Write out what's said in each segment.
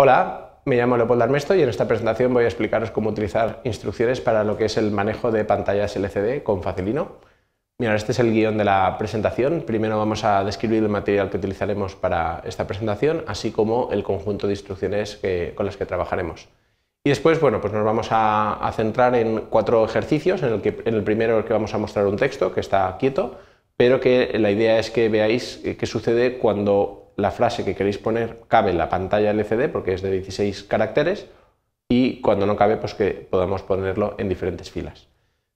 Hola, me llamo Leopoldo Armesto y en esta presentación voy a explicaros cómo utilizar instrucciones para lo que es el manejo de pantallas LCD con Facilino. mira este es el guión de la presentación. Primero vamos a describir el material que utilizaremos para esta presentación, así como el conjunto de instrucciones con las que trabajaremos. Y después, bueno, pues nos vamos a, centrar en cuatro ejercicios, en el, que, el primero que vamos a mostrar un texto que está quieto, pero que la idea es que veáis qué sucede cuando la frase que queréis poner cabe en la pantalla LCD porque es de 16 caracteres y cuando no cabe pues que podamos ponerlo en diferentes filas.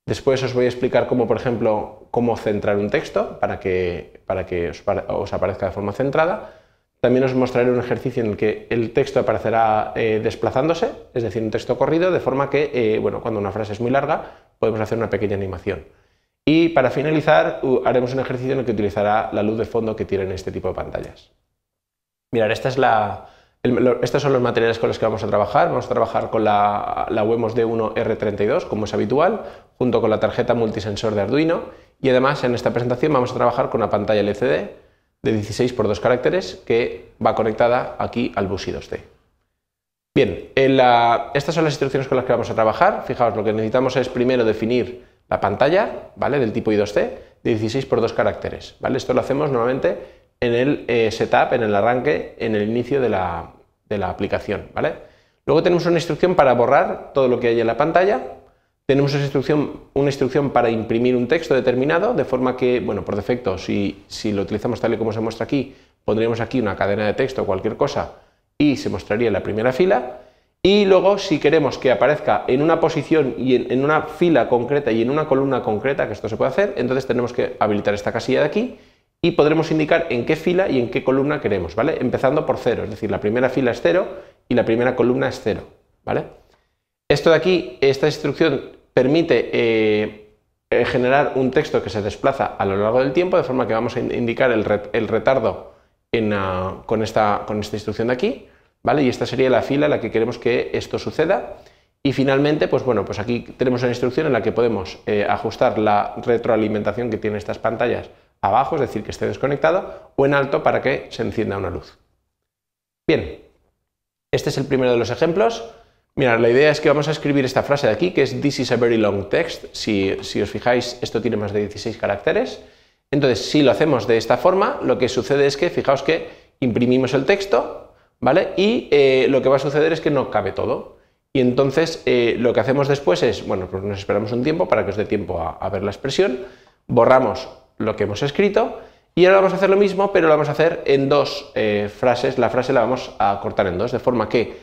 Después os voy a explicar cómo, por ejemplo, cómo centrar un texto para que, para que os, aparezca de forma centrada. También os mostraré un ejercicio en el que el texto aparecerá eh, desplazándose, es decir, un texto corrido, de forma que, eh, bueno, cuando una frase es muy larga, podemos hacer una pequeña animación. Y para finalizar, haremos un ejercicio en el que utilizará la luz de fondo que tienen este tipo de pantallas mirar, esta estos son los materiales con los que vamos a trabajar. Vamos a trabajar con la, la Wemos D1 R32, como es habitual, junto con la tarjeta multisensor de Arduino. Y además, en esta presentación vamos a trabajar con una pantalla LCD de 16 por 2 caracteres que va conectada aquí al bus i 2 c Bien, estas son las instrucciones con las que vamos a trabajar. Fijaos, lo que necesitamos es primero definir la pantalla, ¿vale? Del tipo I2C, de 16 por 2 caracteres, ¿vale? Esto lo hacemos normalmente en el eh, setup, en el arranque, en el inicio de la, aplicación, ¿vale? Luego tenemos una instrucción para borrar todo lo que hay en la pantalla, tenemos una instrucción, para imprimir un texto determinado, de forma que, bueno, por defecto, si, lo utilizamos tal y como se muestra aquí, pondríamos aquí una cadena de texto o cualquier cosa y se mostraría en la primera fila. Y luego, si queremos que aparezca en una posición y en, en una fila concreta y en una columna concreta, que esto se puede hacer, entonces tenemos que habilitar esta casilla de aquí y podremos indicar en qué fila y en qué columna queremos, ¿vale? Empezando por cero, es decir, la primera fila es cero y la primera columna es cero, ¿vale? Esto de aquí, esta instrucción permite eh, eh, generar un texto que se desplaza a lo largo del tiempo, de forma que vamos a indicar el, retardo ah, con, esta, con esta instrucción de aquí, ¿vale? Y esta sería la fila en la que queremos que esto suceda. Y finalmente, pues bueno, pues aquí tenemos una instrucción en la que podemos eh, ajustar la retroalimentación que tienen estas pantallas abajo, es decir, que esté desconectado, o en alto para que se encienda una luz. Bien, este es el primero de los ejemplos. Mirad, la idea es que vamos a escribir esta frase de aquí, que es This is a very long text. Si, si os fijáis, esto tiene más de 16 caracteres. Entonces, si lo hacemos de esta forma, lo que sucede es que, fijaos que imprimimos el texto, ¿vale? Y eh, lo que va a suceder es que no cabe todo. Y entonces eh, lo que hacemos después es, bueno, pues nos esperamos un tiempo para que os dé tiempo a ver la expresión, borramos lo que hemos escrito y ahora vamos a hacer lo mismo, pero lo vamos a hacer en dos eh, frases. La frase la vamos a cortar en dos, de forma que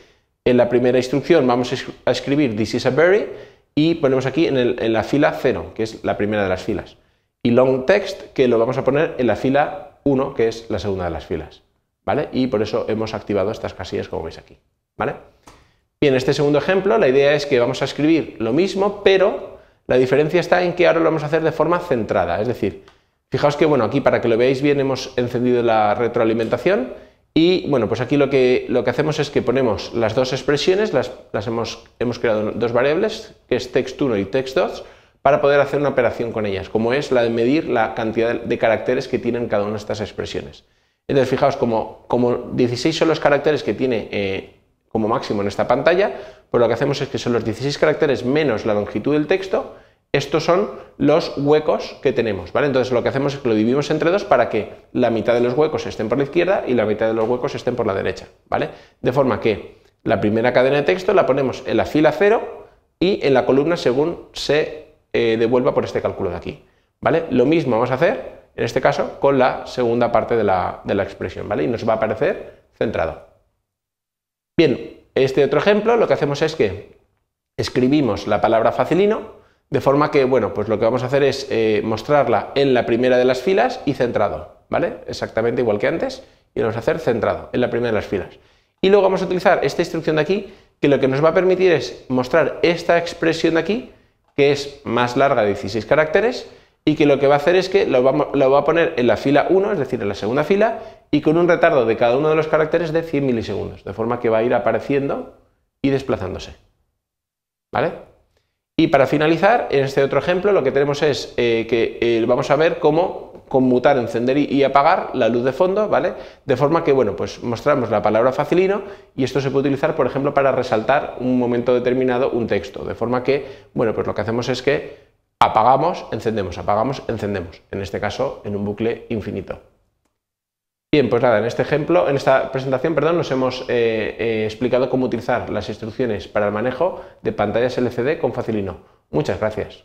en la primera instrucción vamos a escribir this is a berry y ponemos aquí en, la fila 0, que es la primera de las filas. Y long text, que lo vamos a poner en la fila 1, que es la segunda de las filas. ¿Vale? Y por eso hemos activado estas casillas como veis aquí. ¿Vale? Bien, este segundo ejemplo, la idea es que vamos a escribir lo mismo, pero la diferencia está en que ahora lo vamos a hacer de forma centrada, es decir, Fijaos que, bueno, aquí para que lo veáis bien hemos encendido la retroalimentación y, bueno, pues aquí lo que, lo que hacemos es que ponemos las dos expresiones, las, hemos, hemos creado dos variables, que es text1 y text2, para poder hacer una operación con ellas, como es la de medir la cantidad de caracteres que tienen cada una de estas expresiones. Entonces, fijaos, como, 16 son los caracteres que tiene eh, como máximo en esta pantalla, pues lo que hacemos es que son los 16 caracteres menos la longitud del texto, estos son los huecos que tenemos, ¿vale? Entonces lo que hacemos es que lo dividimos entre dos para que la mitad de los huecos estén por la izquierda y la mitad de los huecos estén por la derecha, ¿vale? De forma que la primera cadena de texto la ponemos en la fila cero y en la columna según se eh, devuelva por este cálculo de aquí, ¿vale? Lo mismo vamos a hacer, en este caso, con la segunda parte de la, de la expresión, ¿vale? Y nos va a aparecer centrado. Bien, este otro ejemplo lo que hacemos es que escribimos la palabra facilino, de forma que, bueno, pues lo que vamos a hacer es eh, mostrarla en la primera de las filas y centrado, ¿vale? Exactamente igual que antes, y lo vamos a hacer centrado, en la primera de las filas. Y luego vamos a utilizar esta instrucción de aquí, que lo que nos va a permitir es mostrar esta expresión de aquí, que es más larga de 16 caracteres, y que lo que va a hacer es que lo lo va, a poner en la fila 1, es decir, en la segunda fila, y con un retardo de cada uno de los caracteres de 100 milisegundos, de forma que va a ir apareciendo y desplazándose. ¿Vale? Y para finalizar, en este otro ejemplo lo que tenemos es eh, que eh, vamos a ver cómo conmutar, encender y, y, apagar la luz de fondo, ¿vale? De forma que, bueno, pues mostramos la palabra facilino y esto se puede utilizar, por ejemplo, para resaltar un momento determinado un texto. De forma que, bueno, pues lo que hacemos es que apagamos, encendemos, apagamos, encendemos. En este caso, en un bucle infinito. Bien, pues nada, en este ejemplo, en esta presentación, perdón, nos hemos eh, eh, explicado cómo utilizar las instrucciones para el manejo de pantallas LCD con Facilino. Muchas gracias.